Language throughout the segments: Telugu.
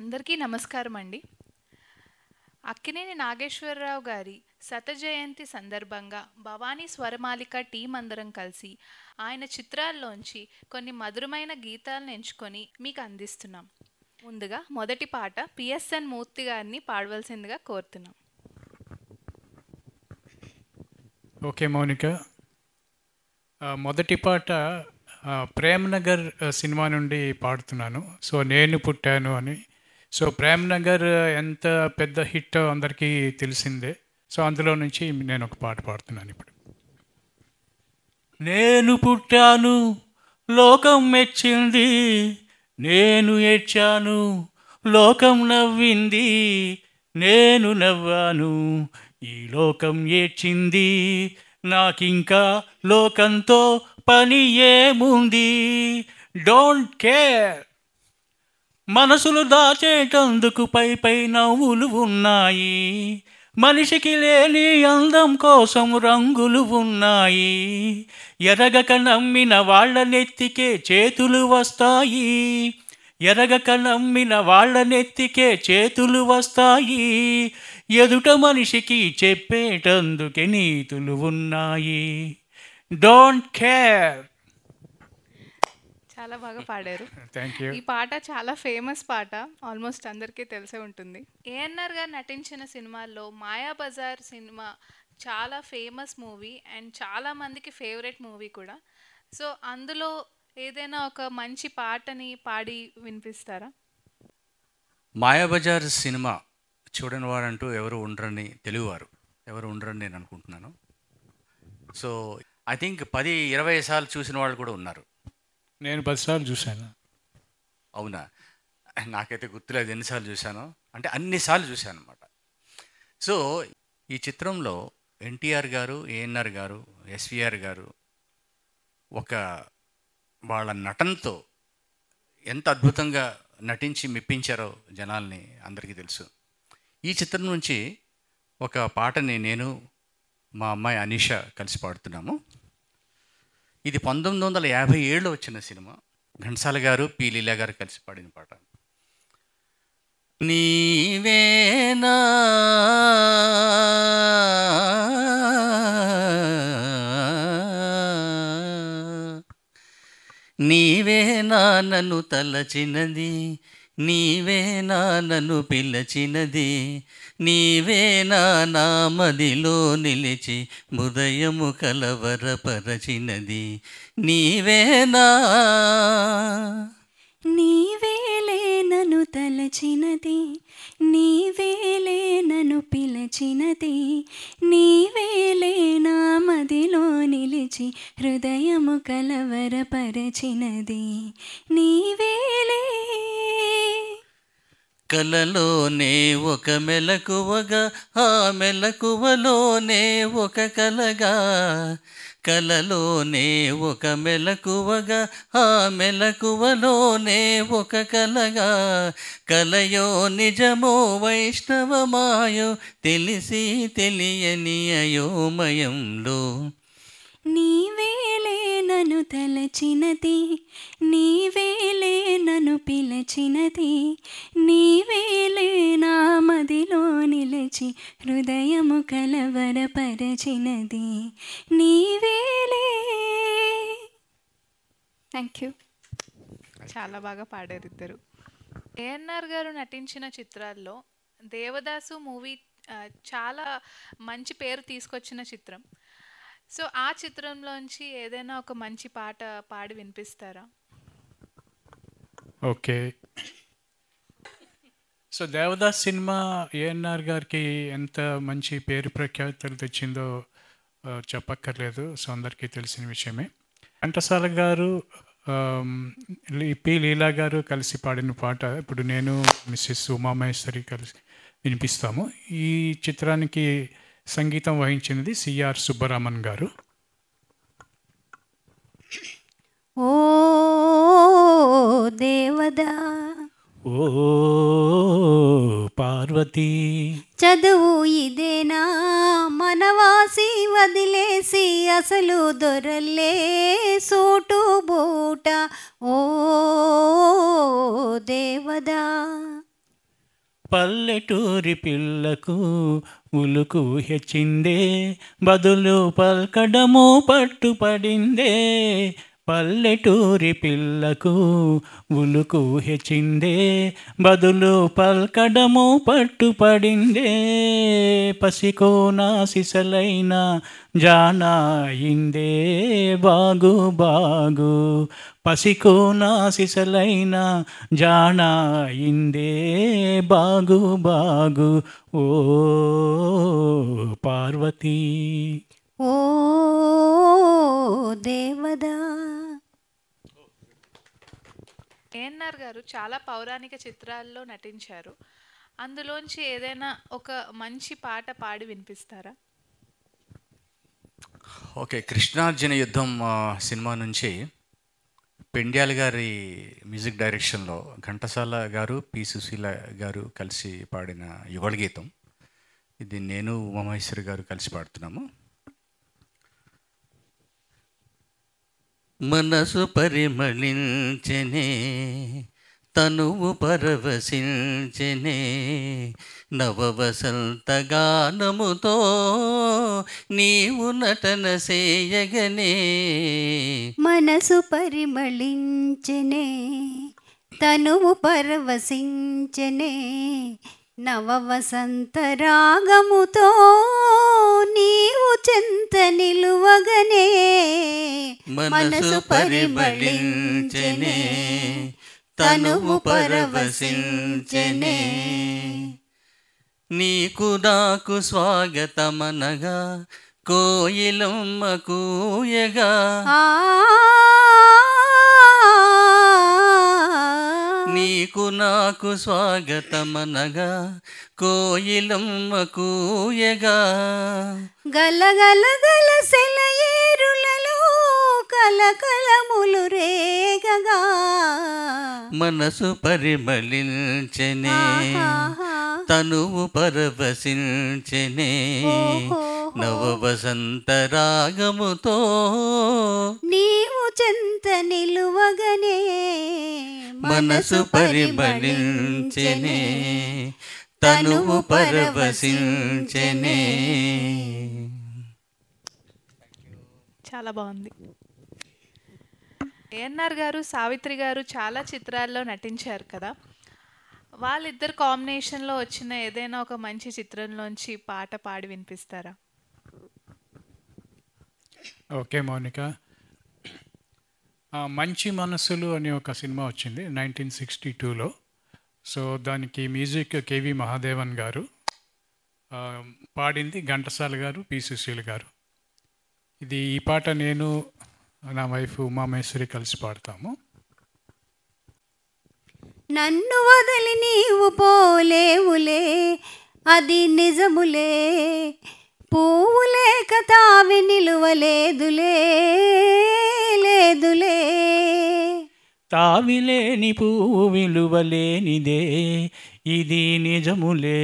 అందరికీ నమస్కారం అండి అక్కినేని నాగేశ్వరరావు గారి శత జయంతి సందర్భంగా భవానీ స్వరమాలిక టీం అందరం కలిసి ఆయన చిత్రాల్లోంచి కొన్ని మధురమైన గీతాలను ఎంచుకొని మీకు అందిస్తున్నాం ముందుగా మొదటి పాట పిఎస్ఎన్ మూర్తి గారిని పాడవలసిందిగా కోరుతున్నాం ఓకే మౌనిక మొదటి పాట ప్రేమ్నగర్ సినిమా నుండి పాడుతున్నాను సో నేను పుట్టాను అని సో ప్రేమ్ నగర్ ఎంత పెద్ద హిట్ అందరికీ తెలిసిందే సో అందులో నుంచి నేను ఒక పాట పాడుతున్నాను ఇప్పుడు నేను పుట్టాను లోకం మెచ్చింది నేను ఏడ్చాను లోకం నవ్వింది నేను నవ్వాను ఈ లోకం ఏడ్చింది నాకింకా లోకంతో పని ఏముంది డోంట్ కేర్ మనసులు దాచేటందుకు పై పై నవ్వులు ఉన్నాయి మనిషికి లేని అందం కోసం రంగులు ఉన్నాయి ఎరగక నమ్మిన వాళ్ళ నెత్తికే చేతులు వస్తాయి ఎరగక నమ్మిన వాళ్ళ నెత్తికే చేతులు వస్తాయి ఎదుట మనిషికి చెప్పేటందుకే నీతులు ఉన్నాయి డోంట్ కేర్ చాలా బాగా పాడారు ఈ పాట చాలా ఫేమస్ పాట ఆల్మోస్ట్ అందరికీ తెలిసే ఉంటుంది ఏఎన్ఆర్ గారు నటించిన సినిమాల్లో మాయా బజార్ సినిమా చాలా ఫేమస్ మూవీ అండ్ చాలా మందికి ఫేవరెట్ మూవీ కూడా సో అందులో ఏదైనా ఒక మంచి పాటని పాడి వినిపిస్తారా మాయాబజార్ సినిమా చూడని వారంటూ ఎవరు ఉండరని తెలుగువారు ఎవరు ఉండరని నేను అనుకుంటున్నాను సో ఐ థింక్ పది ఇరవై సార్లు చూసిన వాళ్ళు కూడా ఉన్నారు నేను పదిసార్లు చూశాను అవునా నాకైతే గుర్తులేదు ఎన్నిసార్లు చూశాను అంటే అన్నిసార్లు చూశాను అనమాట సో ఈ చిత్రంలో ఎన్టీఆర్ గారు ఏఎన్ఆర్ గారు ఎస్విఆర్ గారు ఒక వాళ్ళ నటనతో ఎంత అద్భుతంగా నటించి మెప్పించారో జనాల్ని అందరికీ తెలుసు ఈ చిత్రం నుంచి ఒక పాటని నేను మా అమ్మాయి అనీష కలిసి పాడుతున్నాము ఇది పంతొమ్మిది వందల యాభై ఏడులో వచ్చిన సినిమా ఘన్సాల గారు పి లీలా గారు కలిసి పాడిన పాట నీవేనా నీవేనా నన్ను తలచినది నీవే నన్ను పిలచినది నీవే నా నామదిలో నిలిచి హృదయము కలవరపరచినది నీవే నా నీవేలే నను తలచినది నీవేలే నను పిలచినది నీవేలే నా మదిలో నిలిచి హృదయము కలవరపరచినది నీవేలే కలలోనే ఒక మెలకువగా ఆ మెలకువలోనే ఒక కలగా కలలోనే ఒక మెలకువగా ఆ మెలకువలోనే ఒక కలగా కలయో నిజమో వైష్ణవమాయో తెలిసి తెలియని అయోమయంలో నీవేలే నను తలచినది నీవేలే నను పిలచినది నీవేలే నా మదిలో నిలిచి హృదయము కలవరపరచినది నీవేలే థ్యాంక్ యూ చాలా బాగా పాడారు ఇద్దరు ఏఎన్ఆర్ గారు నటించిన చిత్రాల్లో దేవదాసు మూవీ చాలా మంచి పేరు తీసుకొచ్చిన చిత్రం సో ఆ చిత్రంలోంచి ఏదైనా ఒక మంచి పాట పాడి వినిపిస్తారా ఓకే సో దేవదాస్ సినిమా ఏఎన్ఆర్ గారికి ఎంత మంచి పేరు ప్రఖ్యాతలు తెచ్చిందో చెప్పక్కర్లేదు సో అందరికీ తెలిసిన విషయమే ఘంటసాల గారు పి లీలా గారు కలిసి పాడిన పాట ఇప్పుడు నేను మిస్సెస్ ఉమామహేశ్వరి కలిసి వినిపిస్తాము ఈ చిత్రానికి సంగీతం వహించినది సిఆర్ సుబ్బరామన్ గారు ఓ దేవదా ఓ పార్వతి చదువు ఇదేనా మనవాసి వదిలేసి అసలు దొరలే సోటు బూట పల్లెటూరి పిల్లకు ఉలుకు హెచ్చిందే బదులు పల్కడము పట్టుపడిందే పల్లెటూరి పిల్లకు ఉలుకు హెచ్చిందే బదులు పల్కడము పట్టుపడిందే నా సిసలైన జానాయిందే బాగు బాగు నా సిసలైన జానాయిందే బాగు బాగు ఓ పార్వతీ ఓ దేవదా ఏఎన్ఆర్ గారు చాలా పౌరాణిక చిత్రాల్లో నటించారు అందులోంచి ఏదైనా ఒక మంచి పాట పాడి వినిపిస్తారా ఓకే కృష్ణార్జున యుద్ధం సినిమా నుంచి పెండ్యాల గారి మ్యూజిక్ డైరెక్షన్లో ఘంటసాల గారు పి సుశీల గారు కలిసి పాడిన యువళ గీతం ఇది నేను ఉమామహేశ్వరి గారు కలిసి పాడుతున్నాము మనసు పరిమళించనే తనువు పరవశించనే నవవసంతగానముతో నీవు నటన చేయగనే మనసు పరిమళించనే తనువు పరవశించనే రాగముతో నీవు చెంత నిలువగనే మనసు పరిమళించనే తనువు పరవశించనే నీకు నాకు స్వాగతమనగా కోయిలమ్మ కూయగా నీకు నాకు స్వాగతమనగా కోయిలమ్మ కూయగా గల గల సెలయేరులలో కలకలములు రేగగా మనసు పరిమళించనే తనువు పరవశించనే నవ వసంత రాగముతో నీవు చెంత నిలువగనే మనసు పరిమళించెనే తనువు పరవశించెనే చాలా బాగుంది ఏఎన్ఆర్ గారు సావిత్రి గారు చాలా చిత్రాల్లో నటించారు కదా వాళ్ళిద్దరు కాంబినేషన్లో వచ్చిన ఏదైనా ఒక మంచి చిత్రంలోంచి పాట పాడి వినిపిస్తారా ఓకే మౌనిక మంచి మనసులు అనే ఒక సినిమా వచ్చింది నైన్టీన్ సిక్స్టీ టూలో సో దానికి మ్యూజిక్ కేవి మహాదేవన్ గారు పాడింది ఘంటసాల గారు పి సుశీల్ గారు ఇది ఈ పాట నేను నా వైఫ్ ఉమామేశ్వరి కలిసి పాడతాము నన్ను వదిలి నీవు పోలేవులే అది నిజములే పువ్వు లేక తావి నిలువలేదులే లేదులే తావిలేని పువ్వు విలువలేనిదే ఇది నిజములే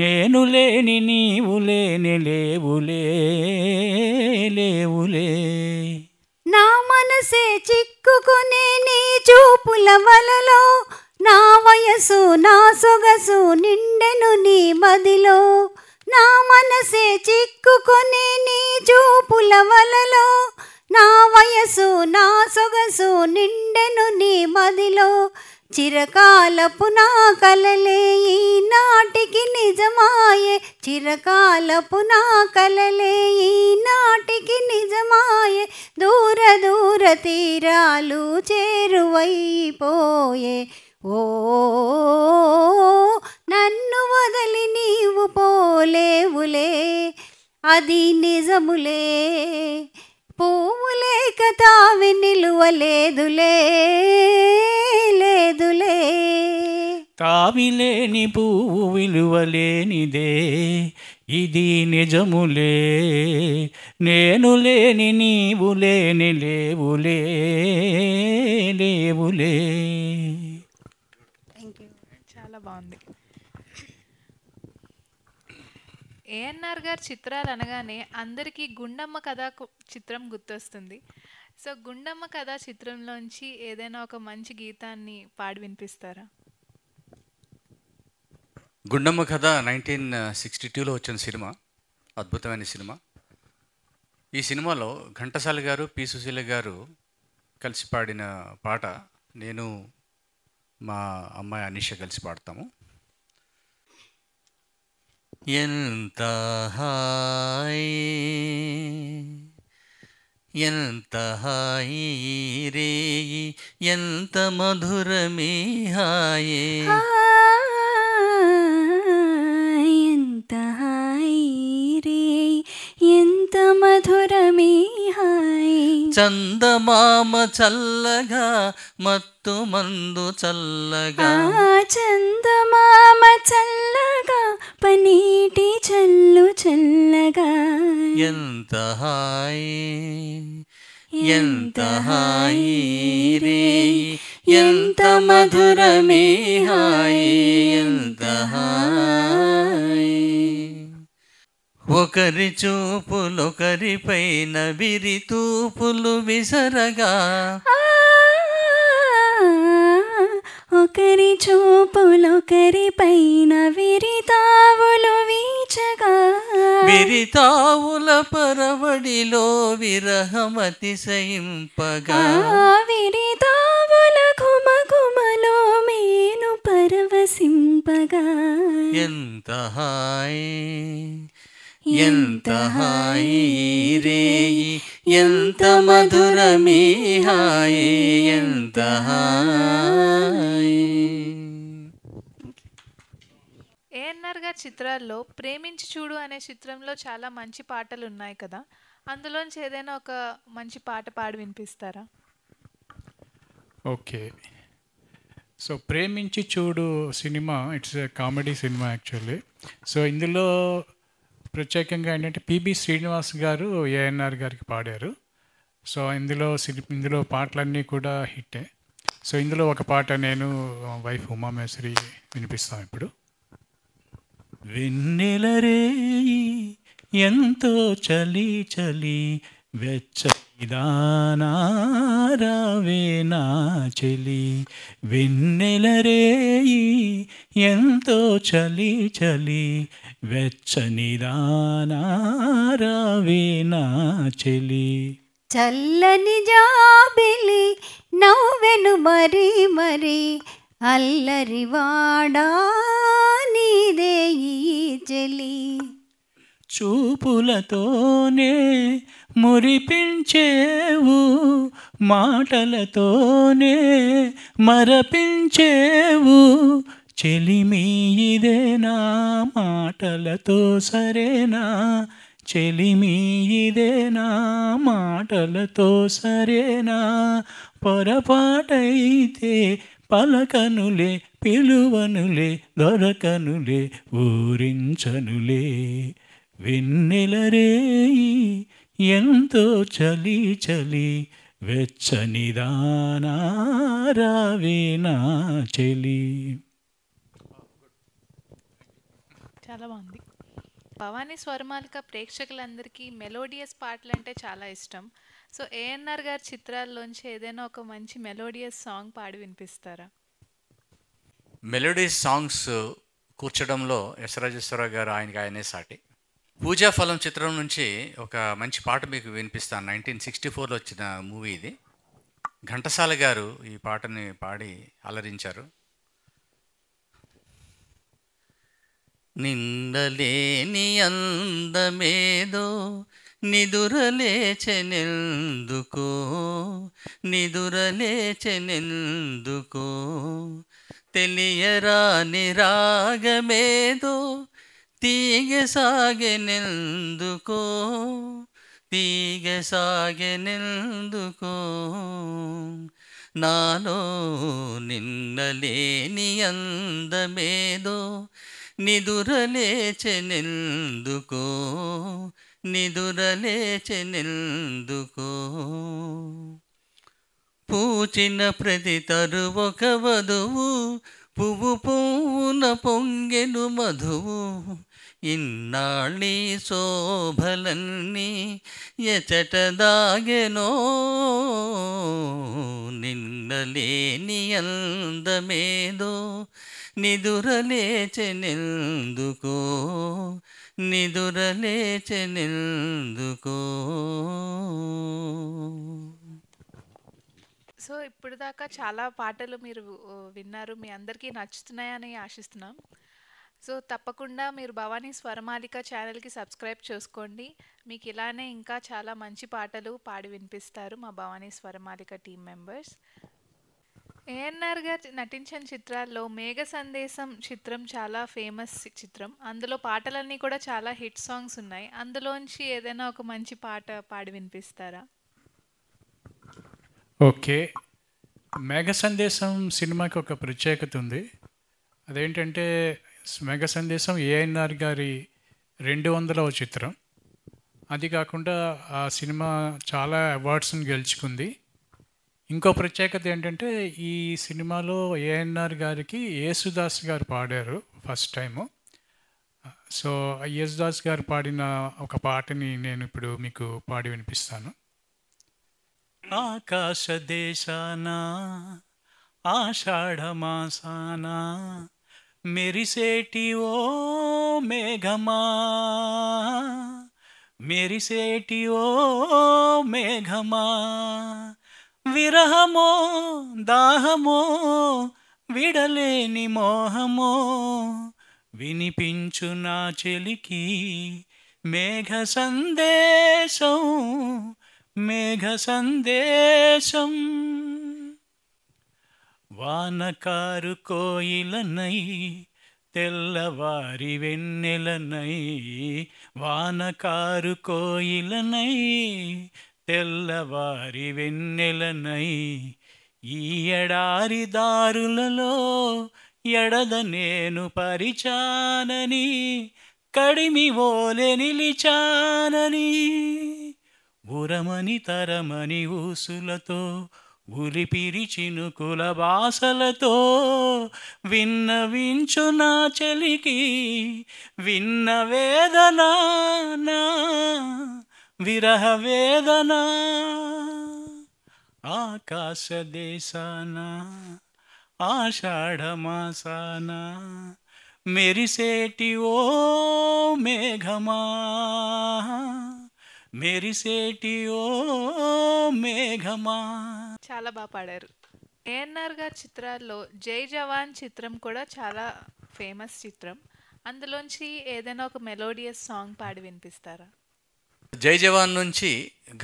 నేను లేని నీవు లేని లేవులే లేవులే నా మనసే చిక్కుకునే నీ చూపుల వలలో నా వయసు నా సొగసు నిండెను నీ మదిలో నా మనసే చిక్కుకొని నీ చూపుల వలలో నా వయసు నా సొగసు నిండెను నీ మదిలో చిరకాలపు నా కలలే ఈనాటికి నిజమాయే చిరకాలపు నా కలలే ఈనాటికి నిజమాయే దూర దూర తీరాలు చేరువైపోయే ఓ పోలేవులే అది నిజములే పువ్వులే కథావి నిలువలేదులే లేదులే కావిలేని పువ్వు విలువలేనిదే ఇది నిజములే నేను లేని నీవులేని లేవులే లేవులే ఏఎన్ఆర్ గారి చిత్రాలు అనగానే అందరికీ గుండమ్మ కథ చిత్రం గుర్తొస్తుంది సో గుండమ్మ కథ చిత్రంలోంచి ఏదైనా ఒక మంచి గీతాన్ని పాడి వినిపిస్తారా గుండమ్మ కథ నైన్టీన్ సిక్స్టీ టూలో వచ్చిన సినిమా అద్భుతమైన సినిమా ఈ సినిమాలో ఘంటసాల గారు పి సుశీల గారు కలిసి పాడిన పాట నేను మా అమ్మాయి అనిష కలిసి పాడతాము ಎಂತಹಾಯಿ ಎಂತಹಾಯಿ ರೇ ಎಂತ ಮಧುರ ಮೀಹಾಯೇ చందమామ చల్లగా మత్తు మందు చల్లగా చందమామ చల్లగా పనీటి చల్లు చల్లగా ఎంత హాయి ఎంత హాయి రే ఎంత మధురమే హాయి ఎంత హాయి ఒకరి చూపులొకరిపైన విరి తూపులు విసరగా ఒకరి చూపులొకరిపైన విరితావులు వీచగా విరితావుల పరవడిలో విరహమతిశయింపగా విరితావుల కుమలో మేను పరవసింపగా ఎంత హాయ్ ఎంత హాయి రేయి ఎంత మధుర మీ హాయి ఎంత హాయి ఏఎన్ఆర్ గారి చిత్రాల్లో ప్రేమించి చూడు అనే చిత్రంలో చాలా మంచి పాటలు ఉన్నాయి కదా అందులోంచి ఏదైనా ఒక మంచి పాట పాడి వినిపిస్తారా ఓకే సో ప్రేమించి చూడు సినిమా ఇట్స్ కామెడీ సినిమా యాక్చువల్లీ సో ఇందులో ప్రత్యేకంగా ఏంటంటే పిబి శ్రీనివాస్ గారు ఏఎన్ఆర్ గారికి పాడారు సో ఇందులో ఇందులో పాటలన్నీ కూడా హిట్టే సో ఇందులో ఒక పాట నేను వైఫ్ ఉమామేశ్వరి వినిపిస్తాం ఇప్పుడు రే ఎంతో చలి చలి వెచ్చ నిదానారావేనా చెలి వెన్నెలరేయి ఎంతో చలి చలి వెచ్చ నిదానారావేనా చెలి చల్లని జాబిలి నవ్వెను మరి మరి అల్లరి వాడా నీదే ఈ చెలి చూపులతోనే మురిపించేవు మాటలతోనే మరపించేవు చెలిమి మాటలతో సరేనా చెలిమీయిదేనా మాటలతో సరేనా పొరపాటైతే పలకనులే పిలువనులే దొరకనులే ఊరించనులే వెన్నెలరేయి ఎంతో చలి చలి వెచ్చనిదానారావేనా చెలి చాలా బాగుంది భవానీ స్వర్మాలిక ప్రేక్షకులందరికీ మెలోడియస్ పాటలు అంటే చాలా ఇష్టం సో ఏఎన్ఆర్ గారి చిత్రాల్లోంచి ఏదైనా ఒక మంచి మెలోడియస్ సాంగ్ పాడి వినిపిస్తారా మెలోడియస్ సాంగ్స్ కూర్చడంలో యశరాజేశ్వరరావు గారు ఆయనకి ఆయనే సాటి పూజా ఫలం చిత్రం నుంచి ఒక మంచి పాట మీకు వినిపిస్తాను నైన్టీన్ సిక్స్టీ ఫోర్లో వచ్చిన మూవీ ఇది ఘంటసాల గారు ఈ పాటని పాడి అలరించారు నిండలేని అందమేదో నిదురలే నిదురలేచెనెందుకో తెలియరాని రాగమేదో ತೀಗೆ ಸಾಗೆ ನಿಲ್ುಕೋ ತೀಗ ಸಾಗೆ ನಿಲ್ಕೋ ನೋ ನಿಲ್ಲೇ ನಿಯಂದ ಮೇದೋ ನಿದುರಲೆಚೆ ನಿಲ್ದುಕೋ ನಿದುರಲೆ ನಿಲ್ದುಕೋ ಪೂಚಿನ ಪ್ರತಿ ತರುವ ಕಧುವು ಪೂವು ಪೂನ ಪೊಂಗೆನು ಮಧುವು ఇన్నాళ్ళీ శోభలన్నీ ఎచటదాగెనో నిన్నలేని అందమేదో నిదురలేచెనెందుకో నిదురలేచెనెందుకో సో ఇప్పుడు దాకా చాలా పాటలు మీరు విన్నారు మీ అందరికీ నచ్చుతున్నాయని ఆశిస్తున్నాం సో తప్పకుండా మీరు భవానీ స్వరమాలిక ఛానల్కి సబ్స్క్రైబ్ చేసుకోండి మీకు ఇలానే ఇంకా చాలా మంచి పాటలు పాడి వినిపిస్తారు మా భవానీ స్వరమాలిక టీం మెంబర్స్ ఏఎన్ఆర్ గారు నటించిన చిత్రాల్లో మేఘ సందేశం చిత్రం చాలా ఫేమస్ చిత్రం అందులో పాటలన్నీ కూడా చాలా హిట్ సాంగ్స్ ఉన్నాయి అందులోంచి ఏదైనా ఒక మంచి పాట పాడి వినిపిస్తారా ఓకే మేఘ సందేశం సినిమాకి ఒక ప్రత్యేకత ఉంది అదేంటంటే మెగ సందేశం ఏఎన్ఆర్ గారి రెండు వందలవ చిత్రం అది కాకుండా ఆ సినిమా చాలా అవార్డ్స్ని గెలుచుకుంది ఇంకో ప్రత్యేకత ఏంటంటే ఈ సినిమాలో ఏఎన్ఆర్ గారికి యేసుదాస్ గారు పాడారు ఫస్ట్ టైము సో యేసుదాస్ గారు పాడిన ఒక పాటని నేను ఇప్పుడు మీకు పాడి వినిపిస్తాను ఆకాశ దేశానా ఆషాఢమాసానా మెరిసేటి ఓ మేఘమా మెరిసేటి ఓ మేఘమా విరహమో దాహమో విడలేని మోహమో వినిపించు నా చెలికి మేఘ సందేశం మేఘ సందేశం వానకారు కోయిలనై తెల్లవారి వెన్నెలనై వానకారు కోయిలనై తెల్లవారి వెన్నెలనై ఈ ఎడారి దారులలో ఎడద నేను పరిచానని కడిమి ఓలె నిలిచానని ఉరమని తరమని ఊసులతో ఉలిపిరి చినుకుల బాసలతో విన్నవించు నా చలికి విన్న వేదనా విరహ వేదనా ఆకాశ దేశాన ఆషాఢమాసాన మెరిసేటి ఓ మేఘమా మెరిసేటియో మేఘమా చాలా బాగా పాడారు ఏఎన్ఆర్ గారి చిత్రాల్లో జై జవాన్ చిత్రం కూడా చాలా ఫేమస్ చిత్రం అందులోంచి ఏదైనా ఒక మెలోడియస్ సాంగ్ పాడి వినిపిస్తారా జై జవాన్ నుంచి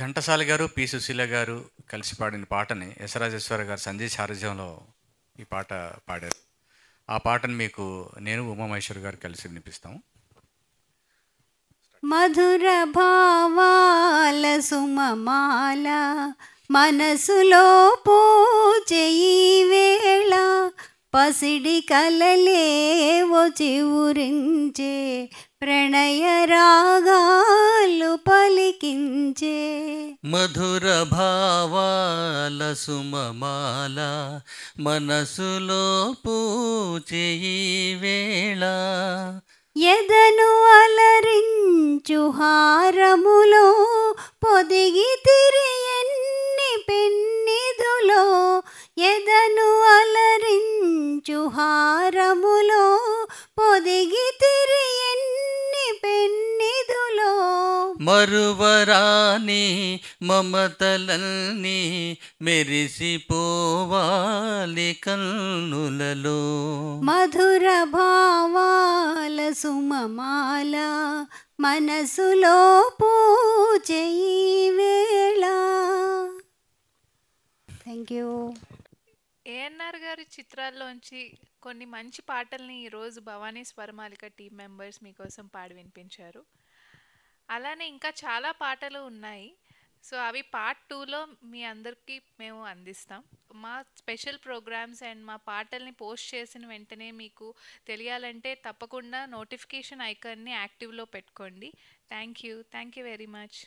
ఘంటసాల గారు పి సుశీల గారు కలిసి పాడిన పాటని యశరాజేశ్వర గారు సంజయ్ సారథ్యంలో ఈ పాట పాడారు ఆ పాటను మీకు నేను ఉమామహేశ్వర్ గారు కలిసి వినిపిస్తాము మధుర భావాల సుమమాల మనసులో పూజయి వేళ పసిడి కలలే చివురించే ప్రణయ రాగాలు పలికించే మధుర భావాల సుమమాల మనసులో పూచేయి వేళ ఎదను అలరించు హారములో పొదిగి ఎన్ని పెన్నిధులో ఎదను అలరించు హారములో పొదిగి ఎన్ని పెన్నిధులో మరువరాని మమతలని మెరిసిపోవాలి కన్నులలో మధుర భావ సుమమాల మనసులో పూజయి వేళ థ్యాంక్ యూ ఏఎన్ఆర్ గారి చిత్రాల్లోంచి కొన్ని మంచి పాటల్ని ఈరోజు భవానీ స్వరమాలిక టీం మెంబర్స్ మీకోసం పాడి వినిపించారు అలానే ఇంకా చాలా పాటలు ఉన్నాయి సో అవి పార్ట్ టూలో మీ అందరికీ మేము అందిస్తాం మా స్పెషల్ ప్రోగ్రామ్స్ అండ్ మా పాటల్ని పోస్ట్ చేసిన వెంటనే మీకు తెలియాలంటే తప్పకుండా నోటిఫికేషన్ ఐకాన్ని యాక్టివ్లో పెట్టుకోండి thank you thank you very much